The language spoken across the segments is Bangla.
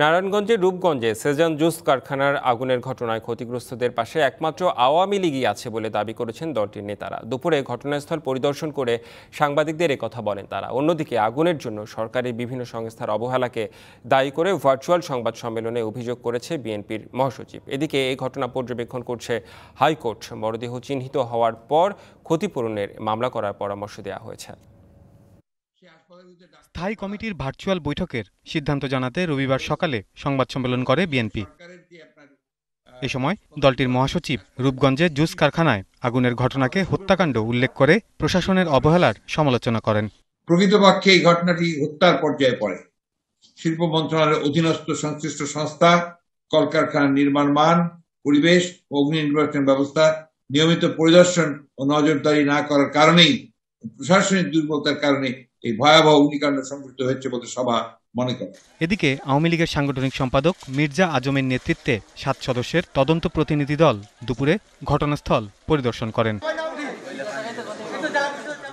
নারায়ণগঞ্জের রূপগঞ্জে সেজান জুস কারখানার আগুনের ঘটনায় ক্ষতিগ্রস্তদের পাশে একমাত্র আওয়ামী লীগই আছে বলে দাবি করেছেন দলটির নেতারা দুপুরে ঘটনাস্থল পরিদর্শন করে সাংবাদিকদের কথা বলেন তারা অন্যদিকে আগুনের জন্য সরকারি বিভিন্ন সংস্থার অবহেলাকে দায়ী করে ভার্চুয়াল সংবাদ সম্মেলনে অভিযোগ করেছে বিএনপির মহাসচিব এদিকে এই ঘটনা পর্যবেক্ষণ করছে হাইকোর্ট মরদেহ চিহ্নিত হওয়ার পর ক্ষতিপূরণের মামলা করার পরামর্শ দেওয়া হয়েছে স্থায়ী কমিটির ভার্চুয়াল বৈঠকের সিদ্ধান্ত জানাতে রবিবার সকালে সংবাদ সম্মেলন করে বিএনপি এ সময় দলটির মহাসচিব রূপগঞ্জে জুস কারখানায় আগুনের ঘটনাকে হত্যাকাণ্ড উল্লেখ করে প্রশাসনের অবহেলার সমালোচনা করেন প্রকৃতপক্ষে এই ঘটনাটি হত্যার পর্যায়ে পড়ে শিল্প মন্ত্রণালয়ের অধীনস্থ সংশ্লিষ্ট সংস্থা কলকারখানার নির্মাণ মান পরিবেশ অগ্নি নির্বাচন ব্যবস্থা নিয়মিত পরিদর্শন ও নজরদারি না করার কারণেই প্রশাসনিক দুর্বলতার কারণে এই ভয়াবহ অগ্নিকাণ্ড সংঘটিত হয়েছে বলে সভা মনে করে এদিকে আওয়ামী লীগের সাংগঠনিক সম্পাদক মির্জা আজমের নেতৃত্বে সাত সদস্যের তদন্ত প্রতিনিধি দল দুপুরে ঘটনাস্থল পরিদর্শন করেন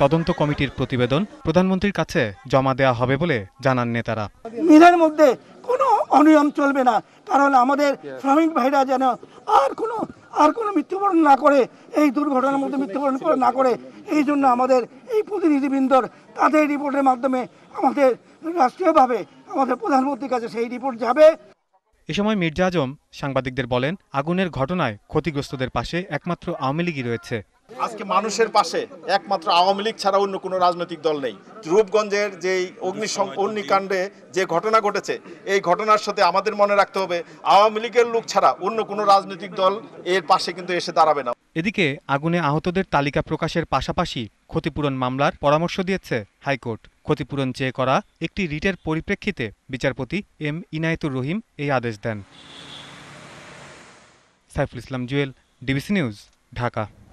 তদন্ত কমিটির প্রতিবেদন প্রধানমন্ত্রীর কাছে জমা দেয়া হবে বলে জানান নেতারা নিজের মধ্যে কোনো অনিয়ম চলবে না কারণ আমাদের শ্রমিক ভাইরা যেন আর কোনো আর কোনো মৃত্যুবরণ না করে এই দুর্ঘটনার মধ্যে মৃত্যুবরণ করে না করে এই জন্য আমাদের এই প্রতিনিধিবৃন্দর তাদের রিপোর্টের মাধ্যমে আমাদের রাষ্ট্রীয়ভাবে আমাদের প্রধানমন্ত্রীর কাছে সেই রিপোর্ট যাবে এ সময় মির্জা আজম সাংবাদিকদের বলেন আগুনের ঘটনায় ক্ষতিগ্রস্তদের পাশে একমাত্র আওয়ামী লীগই রয়েছে আজকে মানুষের পাশে একমাত্র আওয়ামী লীগ ছাড়া অন্য কোনো রাজনৈতিক দল নেই রূপগঞ্জের যেই অগ্নি অগ্নিকাণ্ডে যে ঘটনা ঘটেছে এই ঘটনার সাথে আমাদের মনে রাখতে হবে আওয়ামী লীগের লোক ছাড়া অন্য কোনো রাজনৈতিক দল এর পাশে কিন্তু এসে দাঁড়াবে না এদিকে আগুনে আহতদের তালিকা প্রকাশের পাশাপাশি ক্ষতিপূরণ মামলার পরামর্শ দিয়েছে হাইকোর্ট ক্ষতিপূরণ চেয়ে করা একটি রিটের পরিপ্রেক্ষিতে বিচারপতি এম ইনায়েতুর রহিম এই আদেশ দেন সাইফুল ইসলাম জুয়েল ডিবিসি নিউজ ঢাকা